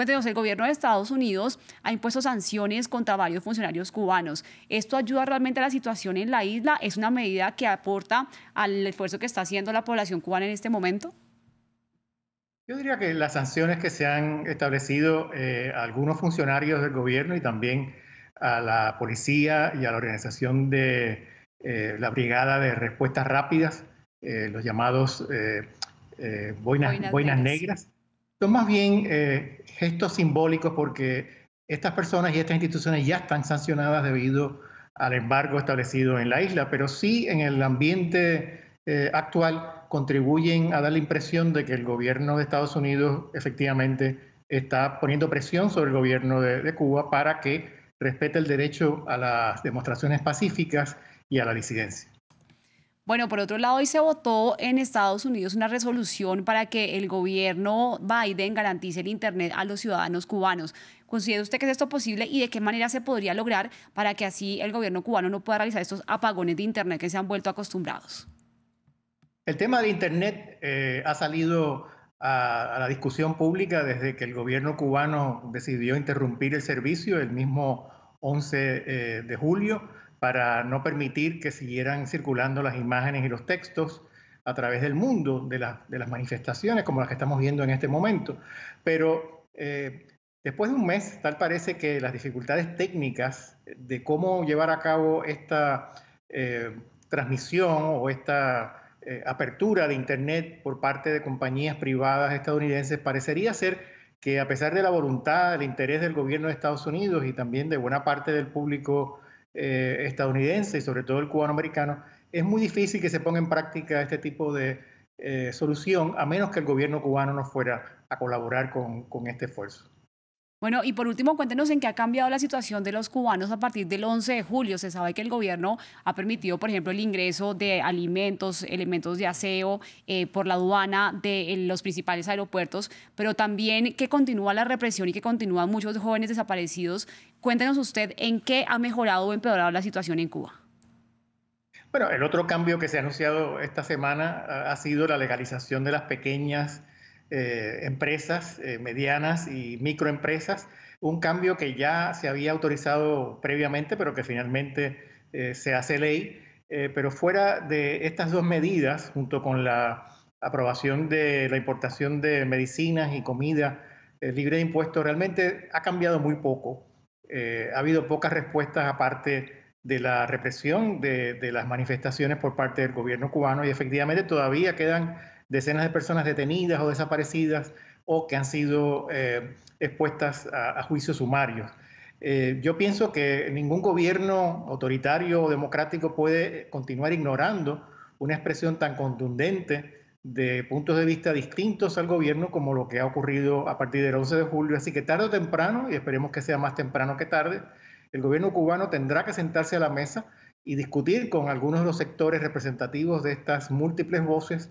Cuéntenos, el gobierno de Estados Unidos ha impuesto sanciones contra varios funcionarios cubanos. ¿Esto ayuda realmente a la situación en la isla? ¿Es una medida que aporta al esfuerzo que está haciendo la población cubana en este momento? Yo diría que las sanciones que se han establecido eh, a algunos funcionarios del gobierno y también a la policía y a la organización de eh, la Brigada de Respuestas Rápidas, eh, los llamados buenas negras son más bien eh, gestos simbólicos porque estas personas y estas instituciones ya están sancionadas debido al embargo establecido en la isla, pero sí en el ambiente eh, actual contribuyen a dar la impresión de que el gobierno de Estados Unidos efectivamente está poniendo presión sobre el gobierno de Cuba para que respete el derecho a las demostraciones pacíficas y a la disidencia. Bueno, por otro lado, hoy se votó en Estados Unidos una resolución para que el gobierno Biden garantice el Internet a los ciudadanos cubanos. ¿Considera usted que es esto posible y de qué manera se podría lograr para que así el gobierno cubano no pueda realizar estos apagones de Internet que se han vuelto acostumbrados? El tema de Internet eh, ha salido a, la discusión pública desde que el gobierno cubano decidió interrumpir el servicio el mismo 11 eh, de julio para no permitir que siguieran circulando las imágenes y los textos a través del mundo, de, las manifestaciones como las que estamos viendo en este momento. Pero eh, después de un mes, tal parece que las dificultades técnicas de cómo llevar a cabo esta eh, transmisión o esta eh, apertura de Internet por parte de compañías privadas estadounidenses parecería ser que a pesar de la voluntad, el interés del gobierno de Estados Unidos y también de buena parte del público eh, estadounidense y sobre todo el cubano-americano es muy difícil que se ponga en práctica este tipo de eh, solución a menos que el gobierno cubano no fuera a colaborar con este esfuerzo. Bueno, y por último, cuéntenos en qué ha cambiado la situación de los cubanos a partir del 11 de julio. Se sabe que el gobierno ha permitido, por ejemplo, el ingreso de alimentos, elementos de aseo eh, por la aduana de los principales aeropuertos, pero también que continúa la represión y que continúan muchos jóvenes desaparecidos. Cuéntenos usted en qué ha mejorado o empeorado la situación en Cuba. Bueno, el otro cambio que se ha anunciado esta semana ah, ha sido la legalización de las pequeñas eh, empresas eh, medianas y microempresas, un cambio que ya se había autorizado previamente, pero que finalmente eh, se hace ley. pero fuera de estas dos medidas, junto con la aprobación de la importación de medicinas y comida libre de impuestos, realmente ha cambiado muy poco. ha habido pocas respuestas aparte de la represión de las manifestaciones por parte del gobierno cubano y efectivamente todavía quedan decenas de personas detenidas o desaparecidas o que han sido eh, expuestas a, juicios sumarios. Eh, yo pienso que ningún gobierno autoritario o democrático puede continuar ignorando una expresión tan contundente de puntos de vista distintos al gobierno como lo que ha ocurrido a partir del 11 de julio. Así que tarde o temprano, y esperemos que sea más temprano que tarde, el gobierno cubano tendrá que sentarse a la mesa y discutir con algunos de los sectores representativos de estas múltiples voces